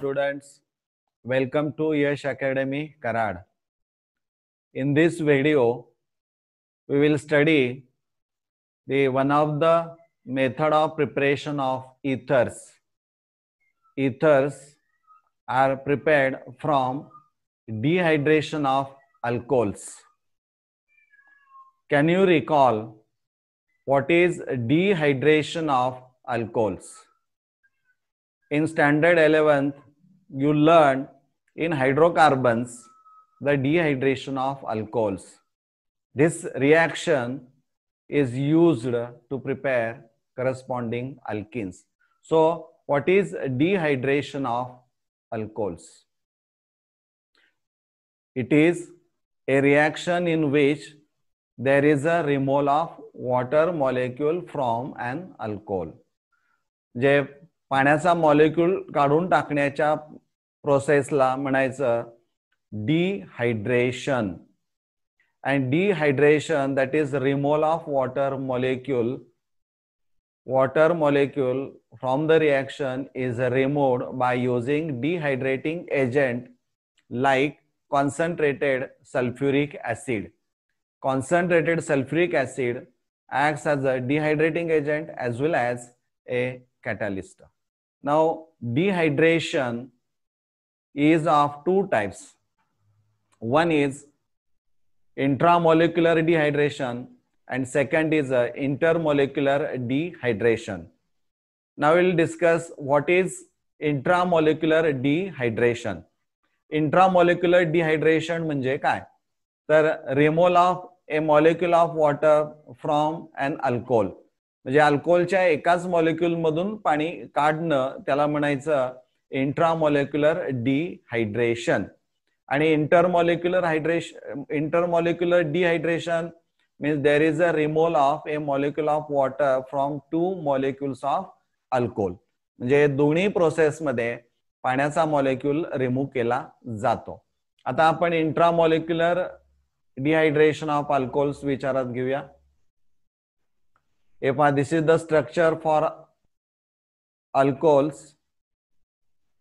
students, welcome to Yash Academy Karad. In this video, we will study the one of the method of preparation of ethers. Ethers are prepared from dehydration of alcohols. Can you recall what is dehydration of alcohols? In standard 11th, you learned in hydrocarbons the dehydration of alcohols. This reaction is used to prepare corresponding alkenes. So, what is dehydration of alcohols? It is a reaction in which there is a removal of water molecule from an alcohol. पाण्याचा molecule काढून टाकण्याच्या प्रोसेसला म्हणायचं dehydration and dehydration that is removal of water molecule water molecule from the reaction is removed by using dehydrating agent like concentrated sulphuric acid concentrated sulphuric acid acts as a dehydrating agent as well as a catalyst Now, dehydration is of two types. One is intramolecular dehydration and second is uh, intermolecular dehydration. Now, we'll discuss what is intramolecular dehydration. Intramolecular dehydration means kai? The removal of a molecule of water from an alcohol. म्हणजे अल्कोहोलच्या एकाच मधून पाणी काढणं त्याला म्हणायचं intramolecular dehydration आणि intermolecular hydration intermolecular dehydration means there is a removal of a molecule of water from two molecules of alcohol म्हणजे दोन्ही प्रोसेसमध्ये पाण्याचा मॉलिक्युल रिमूव्ह केला जातो आता आपण इंट्रामॉलिक्युलर डिहायड्रेशन ऑफ अल्कोहोल्स विचारात घेऊया if this is the structure for alcohols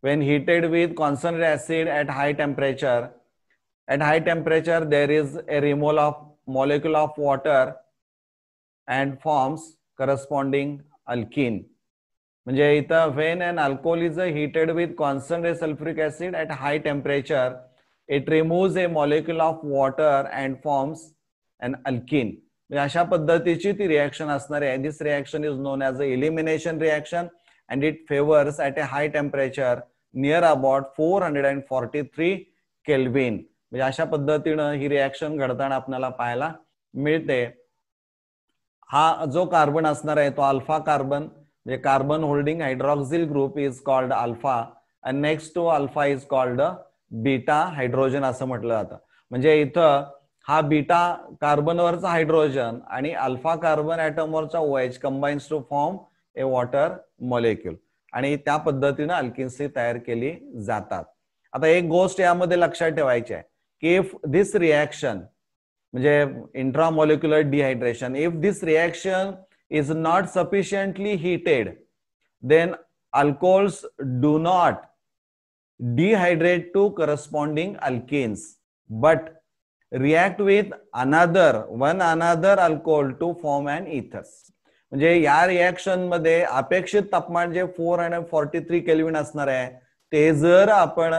when heated with concentrated acid at high temperature at high temperature there is a removal of molecule of water and forms corresponding alkene म्हणजे इथं when and alcohol is a heated with concentrate sulphuric acid at high temperature it removes a molecule of water and forms and alkene म्हणजे अशा पद्धतीची ती reaction असणार आहे this reaction is known as a elimination reaction and it favours at a high temperature near about four hundred and forty three kelvin म्हणजे अशा पद्धतीनं ही reaction घडताना आपल्याला पाहायला मिळते हा जो कार्बन असणार आहे तो अल्फा कार्बन म्हणजे carbon holding hydroxyl group is called alpha and next to alpha is called beta hydrogen असं म्हटलं जातं म्हणजे इथं हा बीटा कार्बनवरचा हायड्रोजन आणि अल्फा कार्बन ऍटमवरचा H combines to form a water molecule आणि त्या पद्धतीनं अल्किन्सी तयार केली जातात आता एक गोष्ट यामध्ये लक्षात ठेवायची आहे की इफ धिस रिॲक्शन म्हणजे intramolecular dehydration if this reaction is not sufficiently heated then alcohols do not dehydrate to corresponding alkenes but react with another one another alcohol to form and ethers म्हणजे या reaction मध्ये अपेक्षित तापमान जे four hundred forty three kelvin असणार आहे ते जर आपण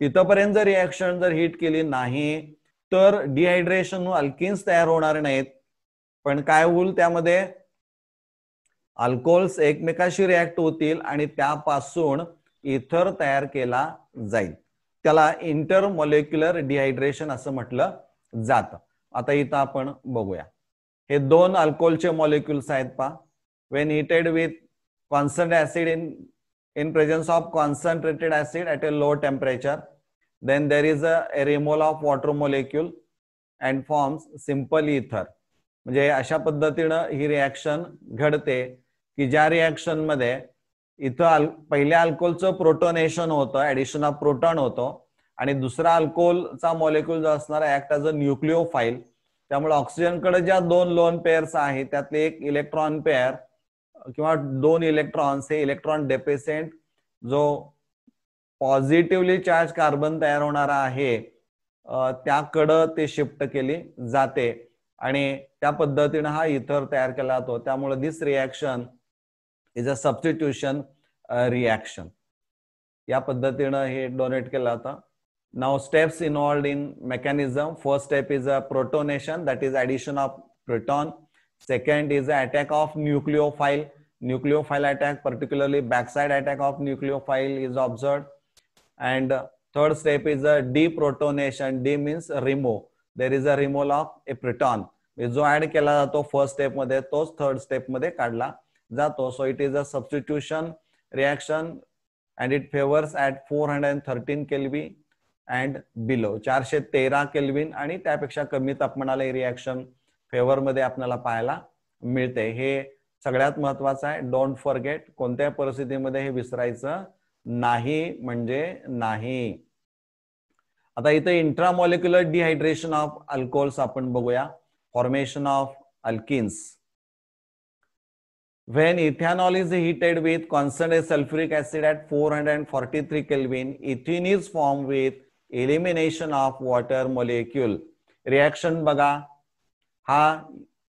तिथपर्यंत जर रिॲक्शन जर हिट केली नाही तर डिहायड्रेशन अल्किन्स तयार होणार नाहीत पण काय होईल त्यामध्ये अल्कोहोल्स एकमेकाशी रिॲक्ट होतील आणि त्यापासून इथर तयार केला जाईल त्याला इंटरमॉलिक्युलर डिहायड्रेशन असं म्हटलं जात आता इथं आपण बघूया हे दोन अल्कोहोलचे मॉलिक्युल्स आहेत पा when heated with concentrated acid in in presence of concentrated acid at a low temperature then there is a removal of water molecule and forms simple ether म्हणजे अशा पद्धतीनं ही रिॲक्शन घडते की ज्या रिॲक्शनमध्ये इथं अल पहिल्या अल्कोहोलचं प्रोटोनेशन होतं ऍडिशन ऑफ प्रोटॉन होतं आणि दुसरा अल्कोहोलचा मॉलिक्युल जो असणार आहे ऍक्ट ऍज अ फाईल त्यामुळे ऑक्सिजनकडे ज्या दोन लोन पेअर्स आहेत त्यातले एक इलेक्ट्रॉन पेअर किंवा दोन इलेक्ट्रॉन्स हे इलेक्ट्रॉन डेपेसेंट जो पॉझिटिव्हली चार्ज कार्बन तयार होणारा आहे त्याकडं ते शिफ्ट केली जाते आणि त्या पद्धतीनं हा इथर तयार केला जातो त्यामुळे this reaction is a substitution reaction या पद्धतीनं हे डोनेट केलं जातं Now steps involved in mechanism. First step is a protonation, that is addition of proton. Second is the attack of nucleophile. Nucleophile attack, particularly backside attack of nucleophile is observed. And third step is a deprotonation. D means remove. There is a removal of a proton. जो add केला जातो first स्टेपमध्ये तोच third स्टेपमध्ये काढला जातो so it is a substitution reaction and it favours at four hundred and thirteen kelvin and below चारशे तेरा केल्विन आणि त्यापेक्षा कमी तापमानाला रिॲक्शन फेवर मध्ये आपल्याला पाहायला मिळते हे सगळ्यात महत्वाचं आहे डोंट फॉरगेट कोणत्या परिस्थितीमध्ये हे विसरायचं नाही म्हणजे नाही आता इथं इंट्रामॉलिक्युलर डिहायड्रेशन ऑफ अल्कोहोल्स आपण बघूया formation of alkenes when is heated with concentrate sulphuric acid at four hundred and forty three kelvin ethene is form with elimination of water molecule reaction बघा हा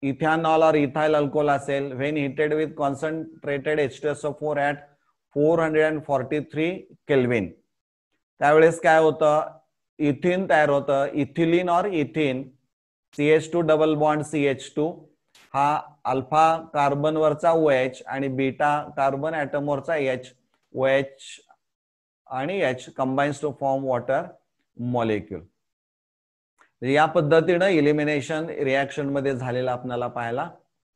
इथॅनॉल ऑर इथाइल अल्कोहोल असेल when heated with concentrated H T S O four at four hundred and forty three kelvin त्यावेळेस काय होतं ethene तयार होतं ethylene or ethene C H two double bond C H to हा alpha कार्बनवरचा O H आणि beta carbon ऍटमवरचा H O H आणि H combines to form water molecule या पद्धतीनं इलिमिनेशन रिॲक्शन मध्ये झालेलं आपल्याला पाहायला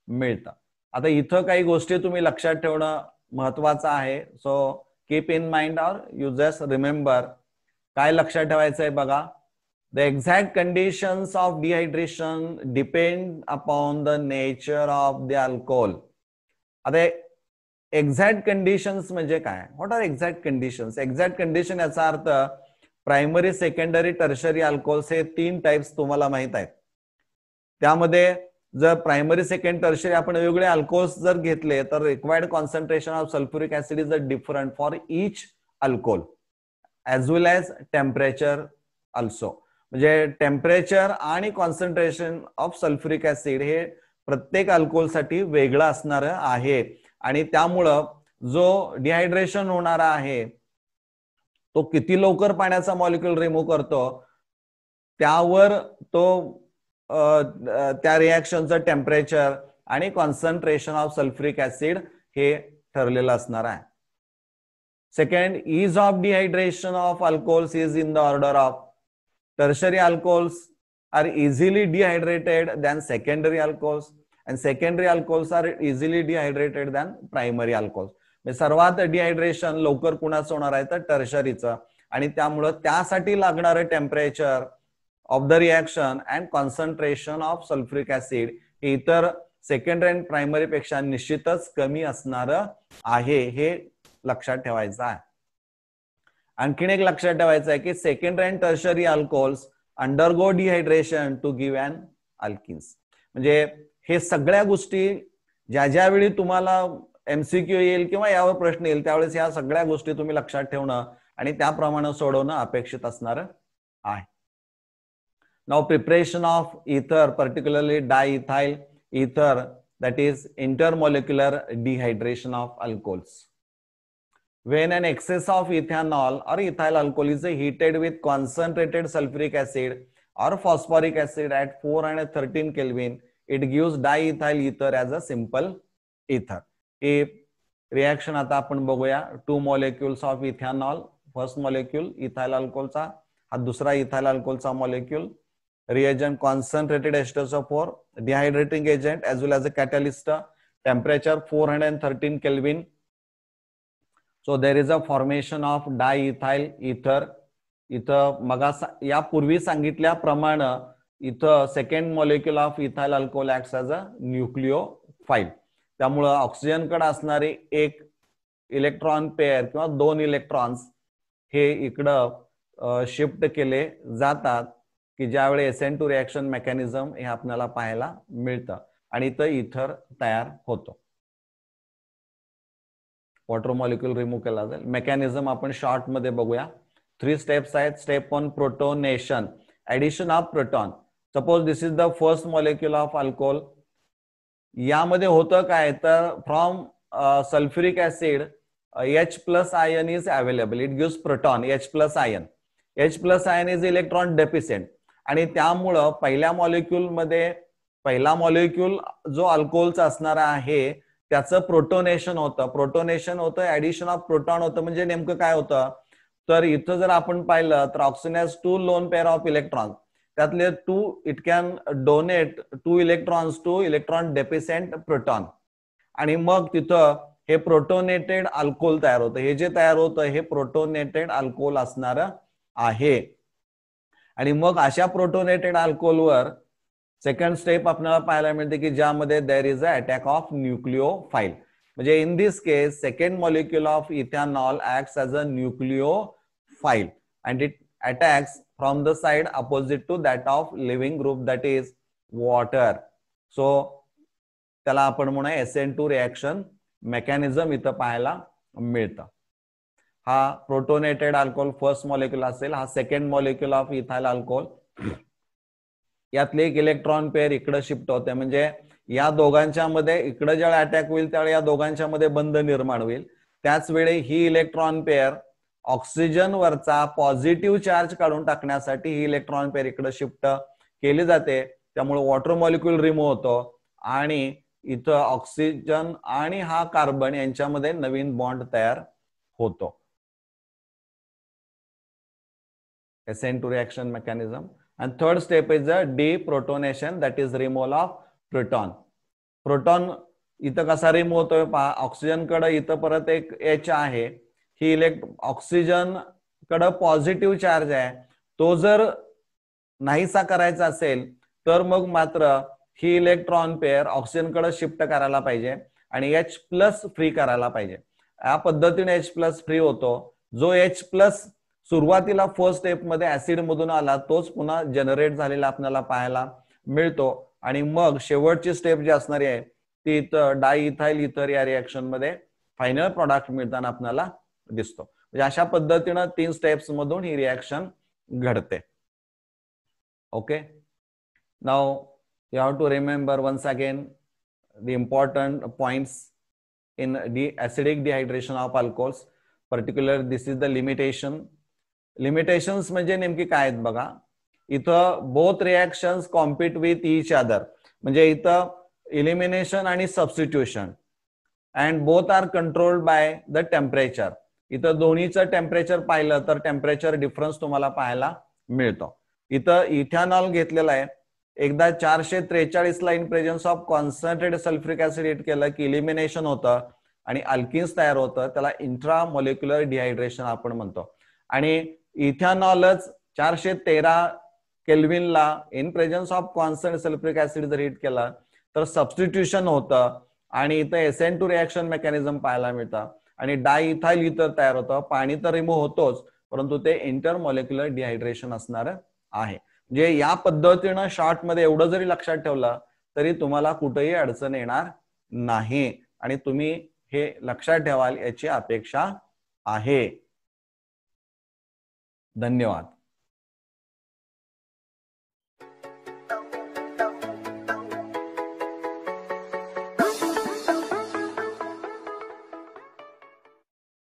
मिळतं आता इथं काही गोष्टी तुम्ही लक्षात ठेवणं महत्वाचं आहे so keep in mind or you just remember काय लक्षात ठेवायचं आहे बघा the exact conditions of dehydration depend upon the nature of the alcohol आता एक्झॅक्ट कंडिशन्स म्हणजे काय what are exact conditions exact condition याचा अर्थ प्रायमरी सेकंडरी टर्शरी अल्कोहोल्स हे तीन टाइप्स तुम्हाला माहित आहेत त्यामध्ये जर प्रायमरी सेकंड टर्शरी आपण वेगवेगळे अल्कोहोल्स जर घेतले तर required concentration of sulphuric acid is a different for each alcohol as well as temperature also म्हणजे टेम्परेचर आणि कॉन्सन्ट्रेशन ऑफ सल्फ्युरिक ऍसिड हे प्रत्येक साठी वेगळं असणार आहे आणि त्यामुळं जो डिहायड्रेशन होणारा आहे तो किती लवकर पाण्याचा मॉलिक्युल रिमूव्ह करतो त्यावर तो त्या रिॲक्शनचं टेम्परेचर आणि कॉन्सन्ट्रेशन ऑफ सल्फ्रिक ऍसिड हे ठरलेलं असणार आहे second is of dehydration of alcohols is in the order of tertiary alcohols are easily dehydrated than secondary alcohols and secondary are easily dehydrated than primary primary म्हणजे सर्वात dehydration लवकर कुणाचं होणार आहे तर टर्शरीचं आणि त्यामुळं त्यासाठी लागणारं temperature of the reaction and concentration of sulphuric acid हे इतर सेकंडरी अँड प्रायमरी पेक्षा निश्चितच कमी असणार आहे हे लक्षात ठेवायचं आहे आणखीन एक लक्षात ठेवायचं आहे की secondary and tertiary alcohols undergo dehydration to give and alkenes म्हणजे हे सगळ्या गोष्टी ज्या ज्यावेळी तुम्हाला एमसीक्यू येईल किंवा यावर प्रश्न येईल त्यावेळेस या सगळ्या गोष्टी तुम्ही लक्षात ठेवणं आणि त्याप्रमाणे सोडवणं अपेक्षित असणार आहे नाव preparation of ether particularly diethyl ether that is dehydration of of when when excess of of or ethyl alcohol is heated with concentrated sulphuric acid or phosphoric acid at four and thirteen kelvin it gives diethyl ether as a simple इथर हे reaction आता आपण बघूया two molecules of ethanol first molecule ethyl अल्कोलचा हा दुसरा ethyl अल्कोलचा molecule reagent concentrated esters of four dehydrating agent as well as a catalyst temperature four hundred and thirteen kelvin so there is a formation of diethyl ether इथं मग यापूर्वी सांगितल्याप्रमाणे इथं second molecule of ethyl alcohol act as a file त्यामुळं ऑक्सिजनकडे असणारे एक electron pair किंवा दोन इलेक्ट्रॉन्स हे इकडं शिफ्ट केले जातात की ज्यावेळी एसेंट टू रिॲक्शन मेकॅनिझम हे आपल्याला पाहायला मिळतं आणि इथं इथर तयार होतो वॉटर मॉलिक्युल रिमूव्ह केला जाईल मेकॅनिझम आपण शॉर्टमध्ये बघूया थ्री स्टेप्स आहेत step one protonation addition of proton suppose this is the first molecule of alcohol यामध्ये होतं काय तर from sulphuric acid H plus ion is available it gives proton H plus ion H plus ion is electron deficient आणि त्यामुळं पहिल्या मॉलिक्युलमध्ये पहिला molecule जो अल्कोहोलचा असणारा आहे त्याचं प्रोटोनेशन होतं प्रोटोनेशन होतं ऍडिशन ऑफ प्रोटॉन होतं म्हणजे नेमकं काय होतं तर इथं जर आपण पाहिलं तर oxygen has two lone pair of electron त्यातले two it can donate two electrons to electron deficient proton आणि मग तिथं हे प्रोटोनेटेड अल्कोहोल तयार होतं हे जे तयार होतं हे प्रोटोनेटेड अल्कोहोल असणार आहे आणि मग अशा प्रोटोनेटेड अल्कोहोलवर सेकंड स्टेप आपल्याला पाहायला मिळते की ज्यामध्ये there is a attack of nucleophile म्हणजे in this case second molecule of ethanol act as a nucleophile and it attacks from the side opposite to that of living group that is water. So त्याला आपण S N two reaction mechanism इथं पाहायला मिळतं हा protonated alcohol first molecule असेल हा second molecule of ethyl alcohol यातले एक इलेक्ट्रॉन पेअर इकडे शिफ्ट होते म्हणजे या दोघांच्या मध्ये इकडे ज्यावेळी अटॅक होईल त्यावेळे या दोघांच्या मध्ये बंध निर्माण होईल त्याच वेळी ही इलेक्ट्रॉन पेअर ऑक्सिजन वरचा पॉझिटिव्ह चार्ज काढून टाकण्यासाठी ही इलेक्ट्रॉन पेर शिफ्ट केली जाते त्यामुळे वॉटर मॉलिक्युल रिमूव्ह होतो आणि इथं ऑक्सिजन आणि हा कार्बन यांच्यामध्ये नवीन बॉन्ड तयार होतो two reaction mechanism and third step is a deprotonation that is removal of proton proton इथं कसा रिमूव्ह होतोय पहा कडे इथं परत एक एच आहे ही इलेक्ट ऑक्सिजन कडे पॉझिटिव्ह चार्ज आहे तो जर नाहीसा करायचा असेल तर मग मात्र ही इलेक्ट्रॉन पेअर कडे शिफ्ट करायला पाहिजे आणि एच प्लस फ्री करायला पाहिजे या पद्धतीने एच प्लस फ्री होतो जो एच प्लस सुरुवातीला फर्स्ट स्टेपमध्ये ऍसिड मधून आला तोच पुन्हा जनरेट झालेला आपल्याला पाहायला मिळतो आणि मग शेवटची स्टेप जी असणारी आहे ती डाय इथाईल इथर या रिॲक्शन मध्ये फायनल प्रॉडक्ट मिळताना आपल्याला दिसतो म्हणजे अशा पद्धतीनं तीन स्टेप्स मधून ही रिॲक्शन घडते okay now you have to remember once again the important points in the acidic dehydration of alcohols particular this is the limitation limitations म्हणजे नेमकी काय आहेत बघा इथं both reaction compete with each other म्हणजे इथं इलिमिनेशन आणि substitution and both are controlled by the temperature इथं दोन्हीचं टेम्परेचर पाहिलं तर टेम्परेचर डिफरन्स तुम्हाला पाहायला मिळतो इथं इथेनॉल घेतलेला आहे एकदा चारशे त्रेचाळीसला ला in presence of concentrated sulphuric acid heat केलं की इलिमिनेशन होतं आणि अल्किन्स तयार होतं त्याला इंट्रा मॉलिक्युलर डिहायड्रेशन आपण म्हणतो आणि इथेनॉलच चारशे तेरा केल्विनला in presence of constant sulphuric acid जर हिट केलं तर सबस्टिट्यूशन होतं आणि इथं एस टू रिॲक्शन मेकॅनिझम पाहायला मिळतं आणि डाय इथाईल इथर तयार होतं पाणी तर रिमूव्ह होतोच परंतु ते इंटरमॉलिक्युलर डिहायड्रेशन असणार आहे म्हणजे या पद्धतीनं मध्ये एवढं जरी लक्षात ठेवलं तरी तुम्हाला कुठेही अडचण येणार नाही आणि तुम्ही हे लक्षात ठेवाल याची अपेक्षा आहे धन्यवाद